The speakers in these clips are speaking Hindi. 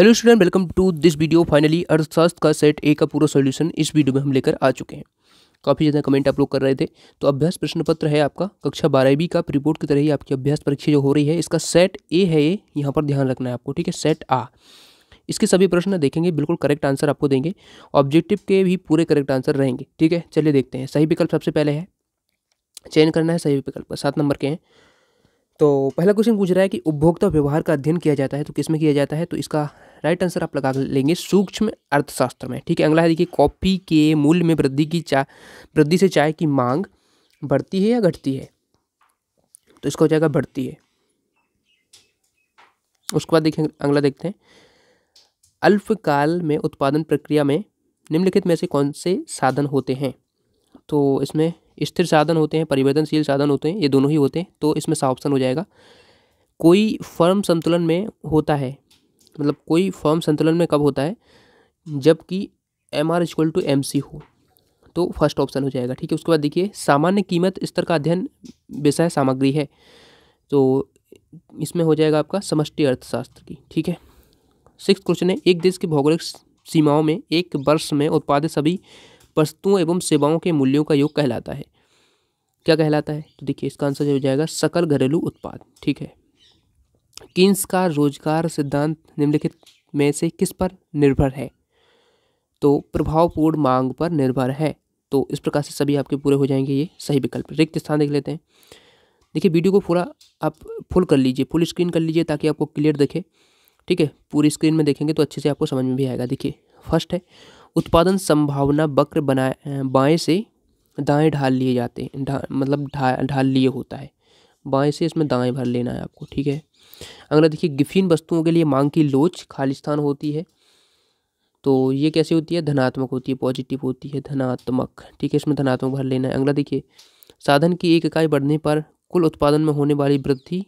hello student welcome to this video finally अर्थशास्त्र का सेट ए का पूरा सॉल्यूशन इस वीडियो में हम लेकर आ चुके हैं काफ़ी ज़्यादा कमेंट आप लोग कर रहे थे तो अभ्यास प्रश्न पत्र है आपका कक्षा बारहवीं का रिपोर्ट की तरह ही आपकी अभ्यास परीक्षा जो हो रही है इसका सेट ए है ये यहाँ पर ध्यान रखना है आपको ठीक है सेट आ इसके सभी प्रश्न देखेंगे बिल्कुल करेक्ट आंसर आपको देंगे ऑब्जेक्टिव के भी पूरे करेक्ट आंसर रहेंगे ठीक है चलिए देखते हैं सही विकल्प सबसे पहले है चयन करना है सही विकल्प सात नंबर के हैं तो पहला क्वेश्चन पूछ रहा है कि उपभोक्ता व्यवहार का अध्ययन किया जाता है तो किसमें किया जाता है तो इसका राइट आंसर आप लगा लेंगे सूक्ष्म अर्थशास्त्र में ठीक है अगला है देखिए कॉफ़ी के मूल्य में वृद्धि की चाय वृद्धि से चाय की मांग बढ़ती है या घटती है तो इसका हो जाएगा बढ़ती है उसके बाद देखें अगला देखते हैं अल्पकाल में उत्पादन प्रक्रिया में निम्नलिखित में से कौन से साधन होते हैं तो इसमें स्थिर साधन होते हैं परिवर्तनशील साधन होते हैं ये दोनों ही होते हैं तो इसमें सा ऑप्शन हो जाएगा कोई फर्म संतुलन में होता है मतलब कोई फॉर्म संतुलन में कब होता है जबकि M R equal to M C हो तो फर्स्ट ऑप्शन हो जाएगा ठीक है उसके बाद देखिए सामान्य कीमत स्तर का अध्ययन विषय सामग्री है तो इसमें हो जाएगा आपका समष्टि अर्थशास्त्र की ठीक है सिक्स क्वेश्चन है एक देश की भौगोलिक सीमाओं में एक वर्ष में उत्पादित सभी वस्तुओं एवं सेवाओं के मूल्यों का योग कहलाता है क्या कहलाता है तो देखिए इसका आंसर हो जाएगा सकल घरेलू उत्पाद ठीक है किन्स का रोजगार सिद्धांत निम्नलिखित में से किस पर निर्भर है तो प्रभावपूर्ण मांग पर निर्भर है तो इस प्रकार से सभी आपके पूरे हो जाएंगे ये सही विकल्प रिक्त स्थान देख लेते हैं देखिए वीडियो को पूरा आप फुल कर लीजिए फुल स्क्रीन कर लीजिए ताकि आपको क्लियर दिखे ठीक है पूरी स्क्रीन में देखेंगे तो अच्छे से आपको समझ में भी आएगा देखिए फर्स्ट है उत्पादन संभावना वक्र बनाए बाएँ से दाएँ ढाल लिए जाते हैं ढा, मतलब ढाल लिए होता है बाएँ से इसमें दाएँ भर लेना है आपको ठीक है अगला देखिए गिफिन वस्तुओं के लिए मांग की लोच खालिस्तान होती है तो ये कैसे होती है धनात्मक होती है पॉजिटिव होती है धनात्मक ठीक है इसमें धनात्मक भर लेना है अगला देखिए साधन की एक इकाई बढ़ने पर कुल उत्पादन में होने वाली वृद्धि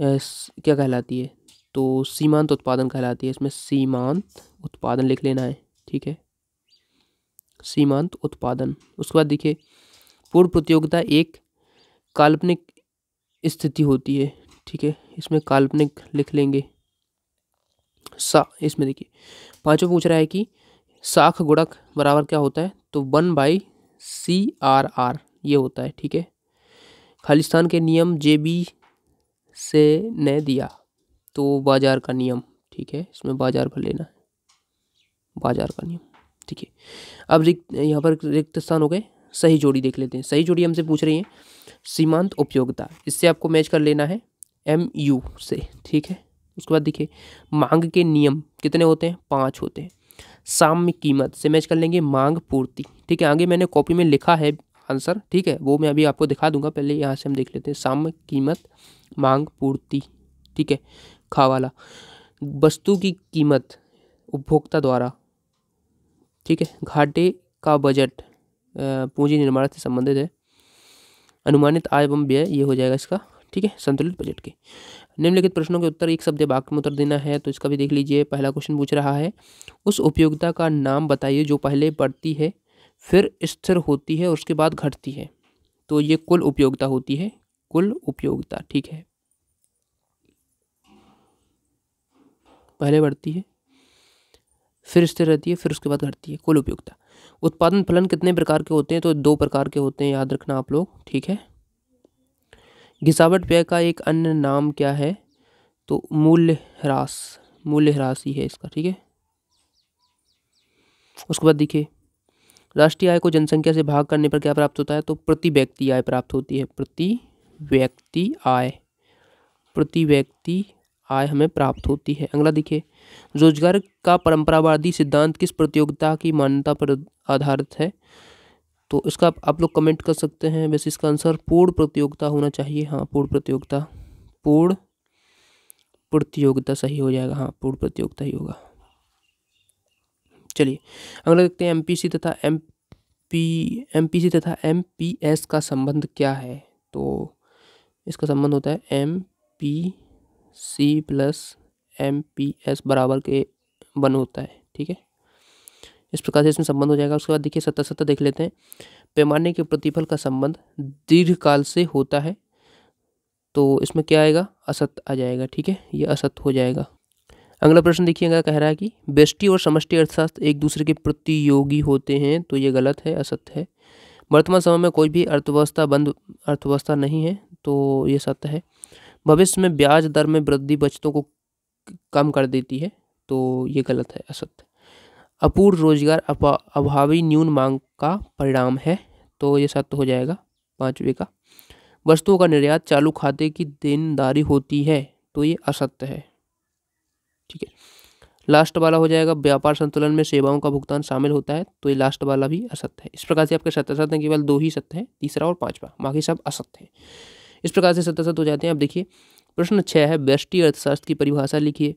क्या कहलाती है तो सीमांत उत्पादन कहलाती है इसमें सीमांत उत्पादन लिख लेना है ठीक है सीमांत उत्पादन उसके बाद देखिए पूर्व प्रतियोगिता एक काल्पनिक स्थिति होती है ठीक है इसमें काल्पनिक लिख लेंगे सा इसमें देखिए पांचवा पूछ रहा है कि साख गुड़क बराबर क्या होता है तो one by C R R ये होता है ठीक है खालिस्तान के नियम जे बी से ने दिया तो बाजार का नियम ठीक है इसमें बाजार पर लेना है बाजार का नियम ठीक है अब रिक्त यहाँ पर रिक्त स्थान हो गए सही जोड़ी देख लेते हैं सही जोड़ी हमसे पूछ रही है सीमांत उपयोगिता इससे आपको मैच कर लेना है एम यू से ठीक है उसके बाद देखिए मांग के नियम कितने होते हैं पाँच होते हैं साम्य कीमत से मैच कर लेंगे मांग पूर्ति ठीक है आगे मैंने कॉपी में लिखा है आंसर ठीक है वो मैं अभी आपको दिखा दूंगा पहले यहाँ से हम देख लेते हैं साम्य कीमत मांग पूर्ति ठीक है खावाला वस्तु की कीमत उपभोक्ता द्वारा ठीक है घाटे का बजट पूंजी निर्माण से संबंधित है अनुमानित आय एवं व्यय ये हो जाएगा इसका ठीक है संतुलित बजट के निम्नलिखित प्रश्नों के उत्तर एक शब्द वाक्य में उत्तर देना है तो इसका भी देख लीजिए पहला क्वेश्चन पूछ रहा है उस उपयोगिता का नाम बताइए जो पहले बढ़ती है फिर स्थिर होती है उसके बाद घटती है तो ये कुल उपयोगिता होती है कुल उपयोगिता ठीक है पहले बढ़ती है फिर स्थिर रहती है फिर उसके बाद घटती है कुल उपयोगिता उत्पादन फलन कितने प्रकार के होते हैं तो दो प्रकार के होते हैं याद रखना आप लोग ठीक है घिसावट व्यय का एक अन्य नाम क्या है तो मूल्य ह्रास मूल्य ह्रास ही है इसका ठीक है उसके बाद देखिए राष्ट्रीय आय को जनसंख्या से भाग करने पर क्या प्राप्त होता है तो प्रति व्यक्ति आय प्राप्त होती है प्रति व्यक्ति आय प्रति व्यक्ति आय हमें प्राप्त होती है अगला देखिए रोजगार का परंपरावादी सिद्धांत किस प्रतियोगिता की मान्यता पर आधारित है तो इसका आप लोग कमेंट कर सकते हैं वैसे इसका आंसर पूर्ण प्रतियोगिता होना चाहिए हाँ पूर्ण प्रतियोगिता पूर्ण प्रतियोगिता सही हो जाएगा हाँ पूर्ण प्रतियोगिता ही होगा चलिए अगला देखते हैं एमपीसी तथा एम पी एमपीसी तथा एमपीएस का संबंध क्या है तो इसका संबंध होता है M P C plus M P S बराबर के वन होता है ठीक है इस प्रकार से इसमें संबंध हो जाएगा उसके बाद देखिए सत्तर सत्तर देख लेते हैं पैमाने के प्रतिफल का संबंध दीर्घकाल से होता है तो इसमें क्या आएगा असत आ जाएगा ठीक है ये असत हो जाएगा अगला प्रश्न देखिएगा कह रहा है कि बेष्टि और समष्टि अर्थशास्त्र एक दूसरे के प्रतियोगी होते हैं तो ये गलत है असत्य है वर्तमान समय में कोई भी अर्थव्यवस्था बंद अर्थव्यवस्था नहीं है तो ये सत्य है भविष्य में ब्याज दर में वृद्धि बचतों को कम कर देती है तो ये गलत है असत्य अपूर्ण रोजगार अभावी न्यून मांग का परिणाम है तो ये सत्य हो जाएगा पांचवे का वस्तुओं का निर्यात चालू खाते की देनदारी होती है तो ये असत्य है ठीक है लास्ट वाला हो जाएगा व्यापार संतुलन में सेवाओं का भुगतान शामिल होता है तो ये लास्ट वाला भी असत्य है इस प्रकार से आपके सत्य सत्य केवल दो ही सत्य हैं तीसरा और पांचवा बाकी सब असत्य है इस प्रकार से सत्य सत्य हो जाते हैं आप देखिए प्रश्न छः है व्यष्टि अर्थशास्त्र की परिभाषा लिखिए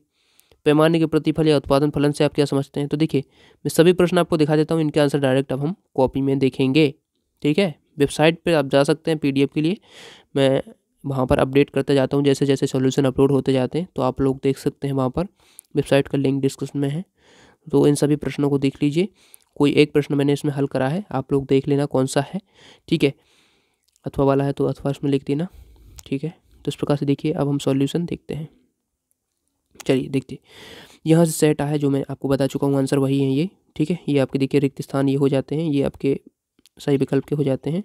पैमाने के प्रतिफल या उत्पादन फलन से आप क्या समझते हैं तो देखिए मैं सभी प्रश्न आपको दिखा देता हूँ इनके आंसर डायरेक्ट अब हम कॉपी में देखेंगे ठीक है वेबसाइट पर आप जा सकते हैं पी के लिए मैं वहाँ पर अपडेट करते जाता हूँ जैसे जैसे सॉल्यूशन अपलोड होते जाते हैं तो आप लोग देख सकते हैं वहाँ पर वेबसाइट का लिंक डिस्क्रिप्शन में है तो इन सभी प्रश्नों को देख लीजिए कोई एक प्रश्न मैंने इसमें हल करा है आप लोग देख लेना कौन सा है ठीक है अथवा वाला है तो अथवा इसमें लिख देना ठीक है तो इस प्रकार से देखिए अब हम सॉल्यूशन देखते हैं चलिए देखते यहाँ से सेट आया जो मैं आपको बता चुका हूँ आंसर वही है ये ठीक है ये आपके देखिए रिक्त स्थान ये हो जाते हैं ये आपके सही विकल्प के हो जाते हैं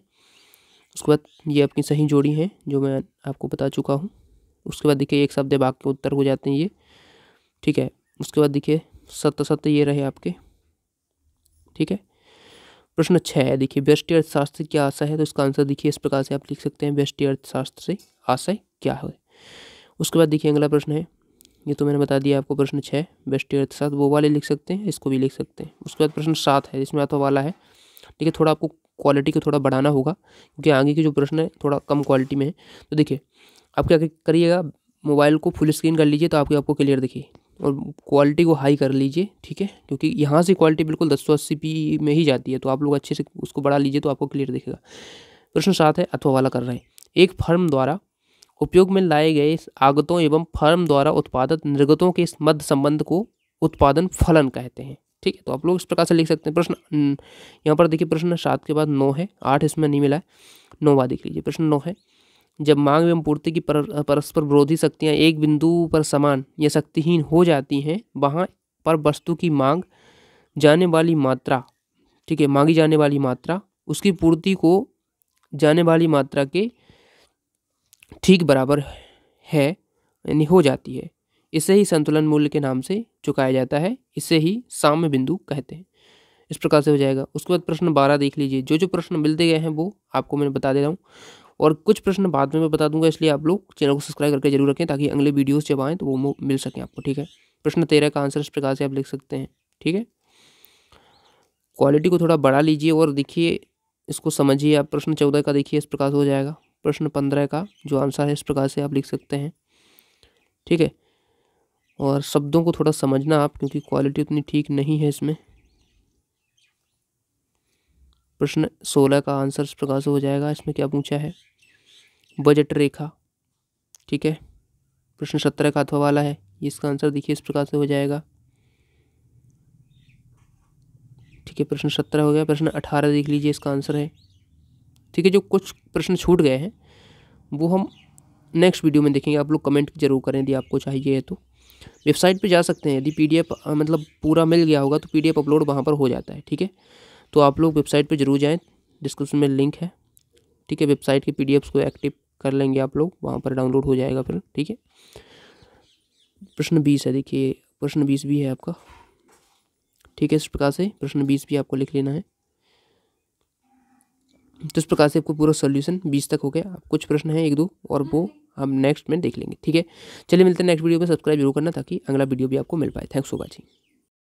उसके बाद ये आपकी सही जोड़ी हैं जो मैं आपको बता चुका हूँ उसके बाद देखिए एक शब्द के उत्तर हो जाते हैं ये ठीक है उसके बाद देखिए सत्य सत्य ये रहे आपके ठीक है प्रश्न छः है देखिए व्यष्टि अर्थशास्त्र क्या आशा है तो इसका आंसर देखिए इस प्रकार से आप लिख सकते हैं व्यष्टि अर्थशास्त्र से आशय क्या है उसके बाद देखिए अगला प्रश्न है ये तो मैंने बता दिया आपको प्रश्न छः बेस्ट अर्थशास्त्र वो वाले लिख सकते हैं इसको भी लिख सकते हैं उसके बाद प्रश्न सात है जिसमें अथवा वाला है ठीक है थोड़ा आपको क्वालिटी को थोड़ा बढ़ाना होगा क्योंकि आगे के जो प्रश्न है थोड़ा कम क्वालिटी में है तो देखिए आप क्या करिएगा मोबाइल को फुल स्क्रीन कर लीजिए तो आपके आपको क्लियर दिखिए और क्वालिटी को हाई कर लीजिए ठीक है क्योंकि यहाँ से क्वालिटी बिल्कुल दस सौ अस्सी पी में ही जाती है तो आप लोग अच्छे से उसको बढ़ा लीजिए तो आपको क्लियर दिखेगा प्रश्न सात है अथवा वाला कर रहे हैं एक फर्म द्वारा उपयोग में लाए गए आगतों एवं फर्म द्वारा उत्पादित निर्गतों के मध्य संबंध को उत्पादन फलन कहते हैं ठीक है तो आप लोग इस प्रकार से लिख सकते हैं प्रश्न यहाँ पर देखिए प्रश्न सात के बाद नौ है आठ इसमें नहीं मिला है नौवा देख लीजिए प्रश्न नौ है जब मांग एवं पूर्ति की पर, परस्पर विरोधी शक्तियाँ एक बिंदु पर समान या शक्तिहीन हो जाती हैं वहाँ पर वस्तु की मांग जाने वाली मात्रा ठीक है मांगी जाने वाली मात्रा उसकी पूर्ति को जाने वाली मात्रा के ठीक बराबर है यानी हो जाती है इसे ही संतुलन मूल्य के नाम से चुकाया जाता है इसे ही साम्य बिंदु कहते हैं इस प्रकार से हो जाएगा उसके बाद प्रश्न बारह देख लीजिए जो जो प्रश्न मिलते गए हैं वो आपको मैं बता दे रहा हूँ और कुछ प्रश्न बाद में मैं बता दूंगा इसलिए आप लोग चैनल को सब्सक्राइब करके जरूर रखें ताकि अगले वीडियोस जब आएँ तो वो मिल सकें आपको ठीक है प्रश्न तेरह का आंसर इस प्रकार से आप लिख सकते हैं ठीक है क्वालिटी को थोड़ा बढ़ा लीजिए और देखिए इसको समझिए आप प्रश्न चौदह का देखिए इस प्रकार से हो जाएगा प्रश्न पंद्रह का जो आंसर है इस प्रकार से आप लिख सकते हैं ठीक है और शब्दों को थोड़ा समझना आप क्योंकि क्वालिटी उतनी ठीक नहीं है इसमें प्रश्न सोलह का आंसर इस प्रकार से हो जाएगा इसमें क्या पूछा है बजट रेखा ठीक है प्रश्न सत्रह का अथवा वाला है इसका आंसर देखिए इस प्रकार से हो जाएगा ठीक है प्रश्न सत्रह हो गया प्रश्न अठारह देख लीजिए इसका आंसर है ठीक है जो कुछ प्रश्न छूट गए हैं वो हम नेक्स्ट वीडियो में देखेंगे आप लोग कमेंट जरूर करें यदि आपको चाहिए तो वेबसाइट पे जा सकते हैं यदि पीडीएफ मतलब पूरा मिल गया होगा तो पीडीएफ अपलोड वहाँ पर हो जाता है ठीक है तो आप लोग वेबसाइट पे जरूर जाएं डिस्क्रिप्शन में लिंक है ठीक है वेबसाइट के पी को एक्टिव कर लेंगे आप लोग वहाँ पर डाउनलोड हो जाएगा फिर ठीक है प्रश्न बीस है देखिए प्रश्न बीस भी है आपका ठीक है इस प्रकार से प्रश्न बीस भी आपको लिख लेना है तो इस प्रकार से आपको पूरा सोल्यूशन बीस तक हो गया आप कुछ प्रश्न है एक दो और वो हम नेक्स्ट में देख लेंगे ठीक है चलिए मिलते हैं नेक्स्ट वीडियो में सब्सक्राइब जरूर करना ताकि अगला वीडियो भी आपको मिल पाए थैंक्स फॉर वॉचिंग